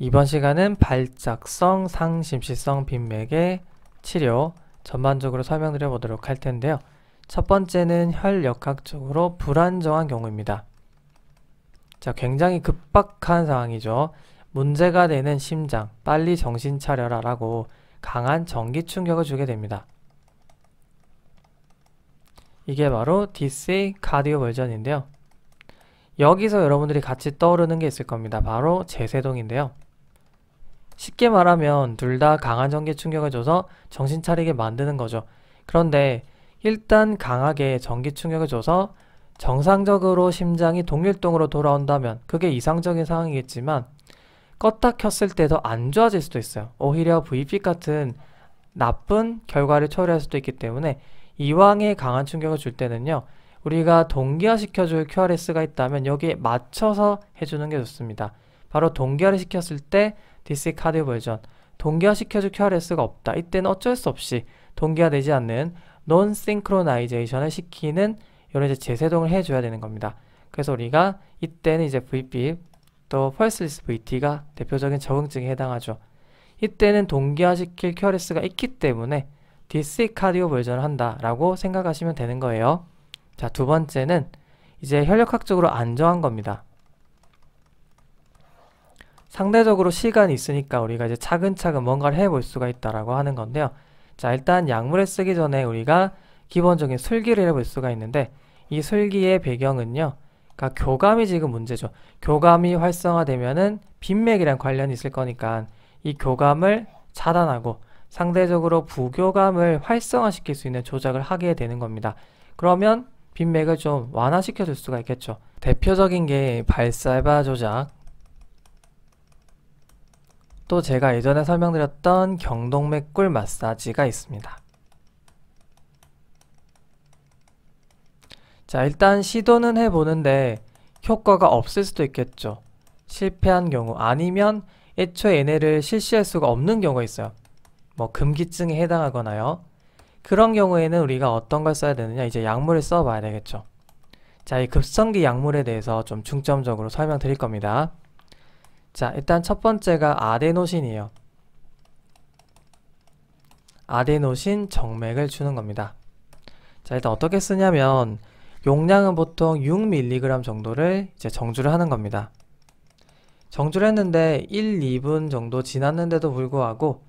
이번 시간은 발작성 상심시성 빈맥의 치료 전반적으로 설명드려 보도록 할 텐데요. 첫 번째는 혈역학적으로 불안정한 경우입니다. 자, 굉장히 급박한 상황이죠. 문제가 되는 심장, 빨리 정신 차려라 라고 강한 전기 충격을 주게 됩니다. 이게 바로 DC 카디오 버전인데요. 여기서 여러분들이 같이 떠오르는 게 있을 겁니다. 바로 제세동인데요. 쉽게 말하면 둘 다 강한 전기 충격을 줘서 정신 차리게 만드는 거죠. 그런데 일단 강하게 전기 충격을 줘서 정상적으로 심장이 동일동으로 돌아온다면 그게 이상적인 상황이겠지만 껐다 켰을 때도 안 좋아질 수도 있어요. 오히려 VP 같은 나쁜 결과를 초래할 수도 있기 때문에 이왕에 강한 충격을 줄 때는요. 우리가 동기화시켜줄 QRS가 있다면 여기에 맞춰서 해주는 게 좋습니다. 바로 동기화를 시켰을 때 DC 카드 버전 동기화시켜줄 QRS가 없다. 이때는 어쩔 수 없이 동기화되지 않는 논싱크로나이제이션을 시키는 이런 이제 재세동을 해줘야 되는 겁니다. 그래서 우리가 이때는 이제 VB 또 펄스리스 VT가 대표적인 적응증에 해당하죠. 이때는 동기화시킬 QRS가 있기 때문에 DC 카디오 버전을 한다라고 생각하시면 되는 거예요. 자, 두 번째는 이제 혈력학적으로 안정한 겁니다. 상대적으로 시간이 있으니까 우리가 이제 차근차근 뭔가를 해볼 수가 있다라고 하는 건데요. 자, 일단 약물을 쓰기 전에 우리가 기본적인 술기를 해볼 수가 있는데 이 술기의 배경은요. 그러니까 교감이 지금 문제죠. 교감이 활성화되면은 빈맥이랑 관련이 있을 거니까 이 교감을 차단하고 상대적으로 부교감을 활성화시킬 수 있는 조작을 하게 되는 겁니다. 그러면 빈맥을 좀 완화시켜 줄 수가 있겠죠. 대표적인 게 발살바 조작, 또 제가 예전에 설명드렸던 경동맥 꿀 마사지가 있습니다. 자 일단 시도는 해보는데 효과가 없을 수도 있겠죠. 실패한 경우 아니면 애초에 얘네를 실시할 수가 없는 경우가 있어요. 뭐 금기증에 해당하거나요. 그런 경우에는 우리가 어떤 걸 써야 되느냐 이제 약물을 써봐야 되겠죠. 자 이 급성기 약물에 대해서 좀 중점적으로 설명드릴 겁니다. 자, 일단 첫 번째가 아데노신이에요. 아데노신 정맥을 주는 겁니다. 자, 일단 어떻게 쓰냐면 용량은 보통 6mg 정도를 이제 정주를 하는 겁니다. 정주를 했는데 1, 2분 정도 지났는데도 불구하고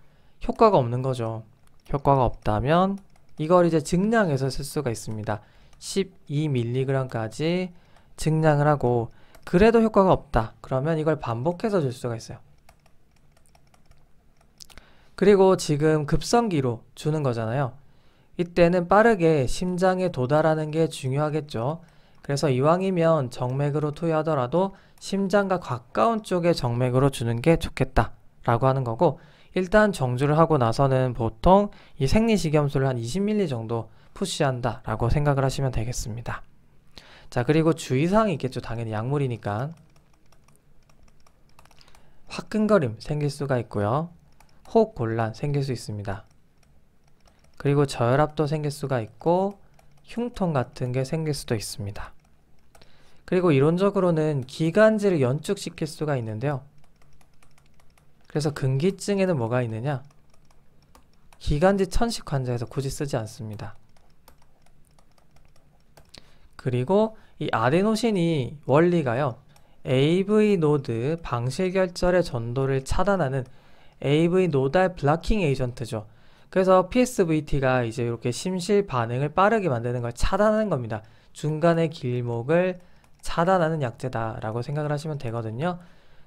효과가 없는 거죠. 효과가 없다면 이걸 이제 증량해서 쓸 수가 있습니다. 12mg까지 증량을 하고 그래도 효과가 없다. 그러면 이걸 반복해서 줄 수가 있어요. 그리고 지금 급성기로 주는 거잖아요. 이때는 빠르게 심장에 도달하는 게 중요하겠죠. 그래서 이왕이면 정맥으로 투여하더라도 심장과 가까운 쪽에 정맥으로 주는 게 좋겠다 라고 하는 거고 일단 정주를 하고 나서는 보통 이 생리식염수를 한 20ml 정도 푸시한다 라고 생각을 하시면 되겠습니다. 자 그리고 주의사항이 있겠죠 당연히 약물이니까 화끈거림 생길 수가 있고요 호흡곤란 생길 수 있습니다 그리고 저혈압도 생길 수가 있고 흉통 같은 게 생길 수도 있습니다 그리고 이론적으로는 기관지를 연축시킬 수가 있는데요 그래서 근기증에는 뭐가 있느냐 기관지 천식 환자에서 굳이 쓰지 않습니다 그리고 이 아데노신이 원리가요. AV 노드 방실 결절의 전도를 차단하는 AV 노달 블락킹 에이전트죠. 그래서 PSVT가 이제 이렇게 심실 반응을 빠르게 만드는 걸 차단하는 겁니다. 중간의 길목을 차단하는 약제다라고 생각을 하시면 되거든요.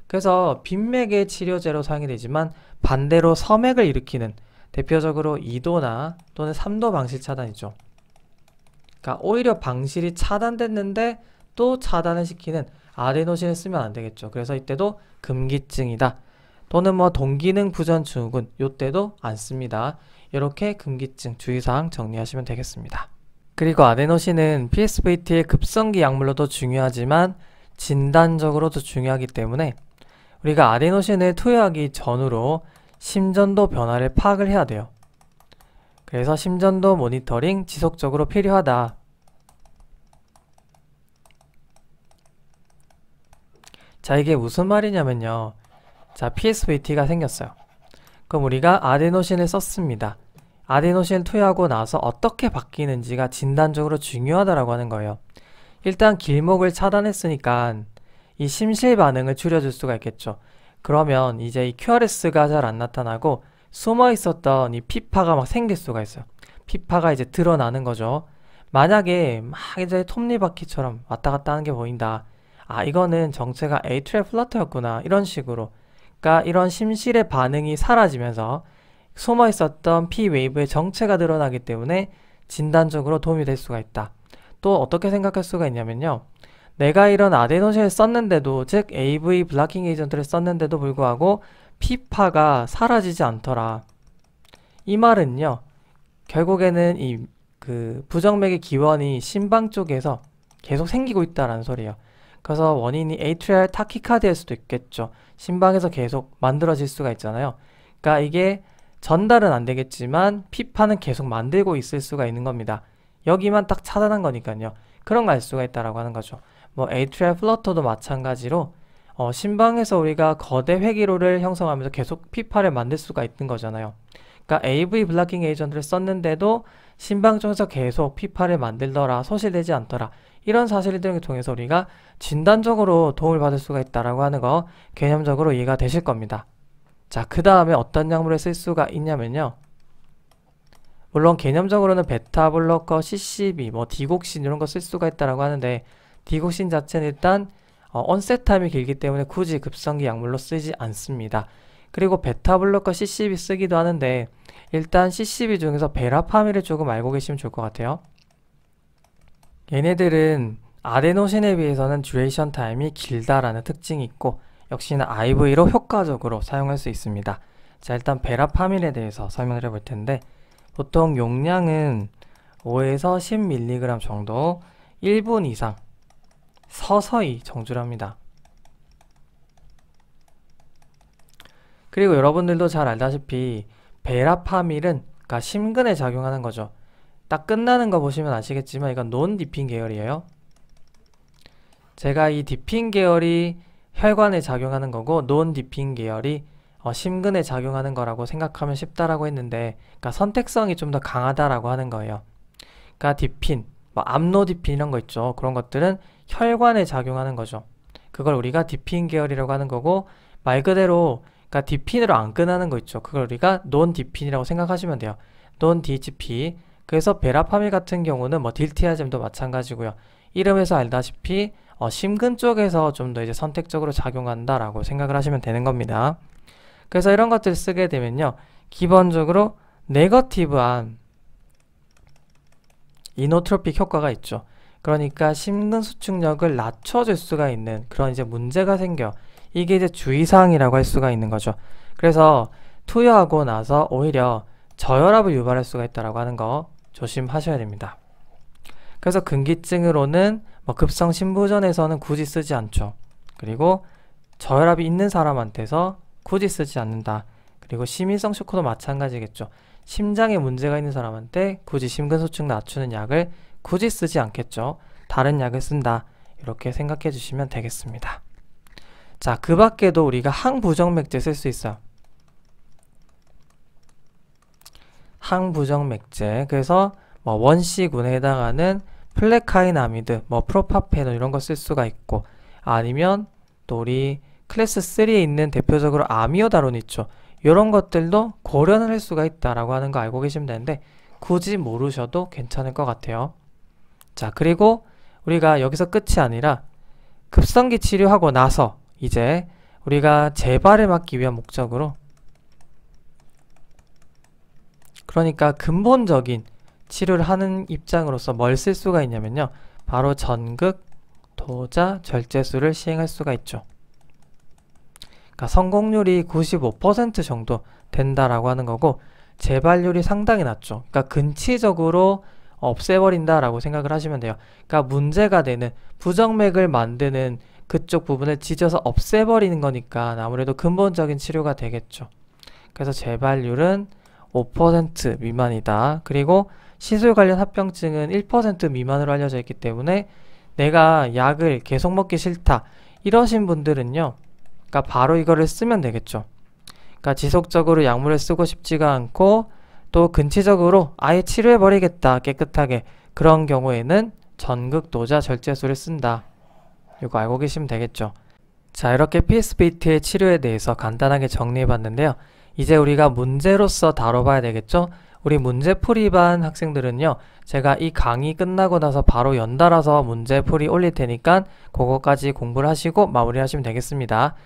그래서 빈맥의 치료제로 사용이 되지만 반대로 섬맥을 일으키는 대표적으로 2도나 또는 3도 방실 차단이죠. 그러니까 오히려 방실이 차단됐는데 또 차단을 시키는 아데노신을 쓰면 안 되겠죠. 그래서 이때도 금기증이다. 또는 뭐 동기능 부전증후군 요때도 안 씁니다. 이렇게 금기증 주의사항 정리하시면 되겠습니다. 그리고 아데노신은 PSVT의 급성기 약물로도 중요하지만 진단적으로도 중요하기 때문에 우리가 아데노신을 투여하기 전으로 심전도 변화를 파악을 해야 돼요. 그래서 심전도 모니터링 지속적으로 필요하다. 자 이게 무슨 말이냐면요. 자 PSVT가 생겼어요. 그럼 우리가 아데노신을 썼습니다. 아데노신 투여하고 나서 어떻게 바뀌는지가 진단적으로 중요하다라고 하는 거예요. 일단 길목을 차단했으니까 이 심실 반응을 줄여줄 수가 있겠죠. 그러면 이제 이 QRS가 잘 안 나타나고 숨어 있었던 이 피파가 막 생길 수가 있어요. 피파가 이제 드러나는 거죠. 만약에 막 이제 톱니바퀴처럼 왔다 갔다 하는 게 보인다. 아, 이거는 정체가 에이트레 플라토였구나. 이런 식으로. 그러니까 이런 심실의 반응이 사라지면서 숨어 있었던 피 웨이브의 정체가 드러나기 때문에 진단적으로 도움이 될 수가 있다. 또 어떻게 생각할 수가 있냐면요. 내가 이런 아데노신을 썼는데도 즉 AV 블락킹 에이전트를 썼는데도 불구하고 피파가 사라지지 않더라. 이 말은요. 결국에는 이 그 부정맥의 기원이 심방 쪽에서 계속 생기고 있다라는 소리예요. 그래서 원인이 a t r i a 타키카드일 수도 있겠죠. 심방에서 계속 만들어질 수가 있잖아요. 그러니까 이게 전달은 안 되겠지만 피파는 계속 만들고 있을 수가 있는 겁니다. 여기만 딱 차단한 거니까요. 그런 거 알 수가 있다라고 하는 거죠. 뭐 a t r i a 플러터도 마찬가지로 어, 신방에서 우리가 거대 회기로를 형성하면서 계속 피파를 만들 수가 있는 거잖아요. 그러니까 AV 블락킹 에이전트를 썼는데도 신방 쪽에서 계속 피파를 만들더라, 소실되지 않더라. 이런 사실들을 통해서 우리가 진단적으로 도움을 받을 수가 있다라고 하는 거 개념적으로 이해가 되실 겁니다. 자, 그 다음에 어떤 약물을 쓸 수가 있냐면요. 물론 개념적으로는 베타 블로커, CCB, 뭐 디곡신 이런 거 쓸 수가 있다라고 하는데 디곡신 자체는 일단 어, 온셋 타임이 길기 때문에 굳이 급성기 약물로 쓰지 않습니다. 그리고 베타 블로커 CCB 쓰기도 하는데 일단 CCB 중에서 베라파밀을 조금 알고 계시면 좋을 것 같아요. 얘네들은 아데노신에 비해서는 듀레이션 타임이 길다라는 특징이 있고 역시나 IV로 효과적으로 사용할 수 있습니다. 자 일단 베라파밀에 대해서 설명을 해볼 텐데 보통 용량은 5에서 10mg 정도 1분 이상 서서히 정주랍니다 그리고 여러분들도 잘 알다시피 베라파밀은 그러니까 심근에 작용하는 거죠. 딱 끝나는 거 보시면 아시겠지만 이건 논 디핑 계열이에요. 제가 이 디핑 계열이 혈관에 작용하는 거고 논 디핑 계열이 어, 심근에 작용하는 거라고 생각하면 쉽다라고 했는데 그러니까 선택성이 좀 더 강하다라고 하는 거예요. 그러니까 디핀 뭐 암노디핀 이런 거 있죠. 그런 것들은 혈관에 작용하는 거죠. 그걸 우리가 디핀 계열이라고 하는 거고 말 그대로 그러니까 디핀으로 안 끝나는 거 있죠. 그걸 우리가 논 디핀이라고 생각하시면 돼요. 논 DHP. 그래서 베라파밀 같은 경우는 뭐 딜티아잼도 마찬가지고요. 이름에서 알다시피 어, 심근 쪽에서 좀 더 이제 선택적으로 작용한다라고 생각을 하시면 되는 겁니다. 그래서 이런 것들 쓰게 되면요. 기본적으로 네거티브한 이노트로픽 효과가 있죠. 그러니까 심근 수축력을 낮춰줄 수가 있는 그런 이제 문제가 생겨. 이게 이제 주의사항이라고 할 수가 있는 거죠. 그래서 투여하고 나서 오히려 저혈압을 유발할 수가 있다라고 하는 거 조심하셔야 됩니다. 그래서 근기증으로는 뭐 급성 심부전에서는 굳이 쓰지 않죠. 그리고 저혈압이 있는 사람한테서 굳이 쓰지 않는다. 그리고 심의성 쇼크도 마찬가지겠죠. 심장에 문제가 있는 사람한테 굳이 심근소증 낮추는 약을 굳이 쓰지 않겠죠. 다른 약을 쓴다. 이렇게 생각해 주시면 되겠습니다. 자, 그 밖에도 우리가 항부정맥제 쓸 수 있어요. 항부정맥제. 그래서 뭐 원시군에 해당하는 플레카이나미드, 뭐 프로파페놀 이런 거 쓸 수가 있고 아니면 또 우리 클래스 3에 있는 대표적으로 아미오다론 있죠. 이런 것들도 고려는 할 수가 있다라고 하는 거 알고 계시면 되는데 굳이 모르셔도 괜찮을 것 같아요. 자 그리고 우리가 여기서 끝이 아니라 급성기 치료하고 나서 이제 우리가 재발을 막기 위한 목적으로 그러니까 근본적인 치료를 하는 입장으로서 뭘 쓸 수가 있냐면요. 바로 전극, 도자, 절제술을 시행할 수가 있죠. 그러니까 성공률이 95% 정도 된다라고 하는 거고 재발률이 상당히 낮죠. 그러니까 근치적으로 없애버린다라고 생각을 하시면 돼요. 그러니까 문제가 되는 부정맥을 만드는 그쪽 부분을 찢어서 없애버리는 거니까 아무래도 근본적인 치료가 되겠죠. 그래서 재발률은 5% 미만이다. 그리고 시술 관련 합병증은 1% 미만으로 알려져 있기 때문에 내가 약을 계속 먹기 싫다. 이러신 분들은요. 그러니까 바로 이거를 쓰면 되겠죠. 그러니까 지속적으로 약물을 쓰고 싶지가 않고 또 근치적으로 아예 치료해버리겠다 깨끗하게 그런 경우에는 전극노자 절제술을 쓴다. 이거 알고 계시면 되겠죠. 자 이렇게 PSBT의 치료에 대해서 간단하게 정리해봤는데요. 이제 우리가 문제로서 다뤄봐야 되겠죠? 우리 문제풀이반 학생들은요. 제가 이 강의 끝나고 나서 바로 연달아서 문제풀이 올릴 테니까 그거까지 공부를 하시고 마무리하시면 되겠습니다.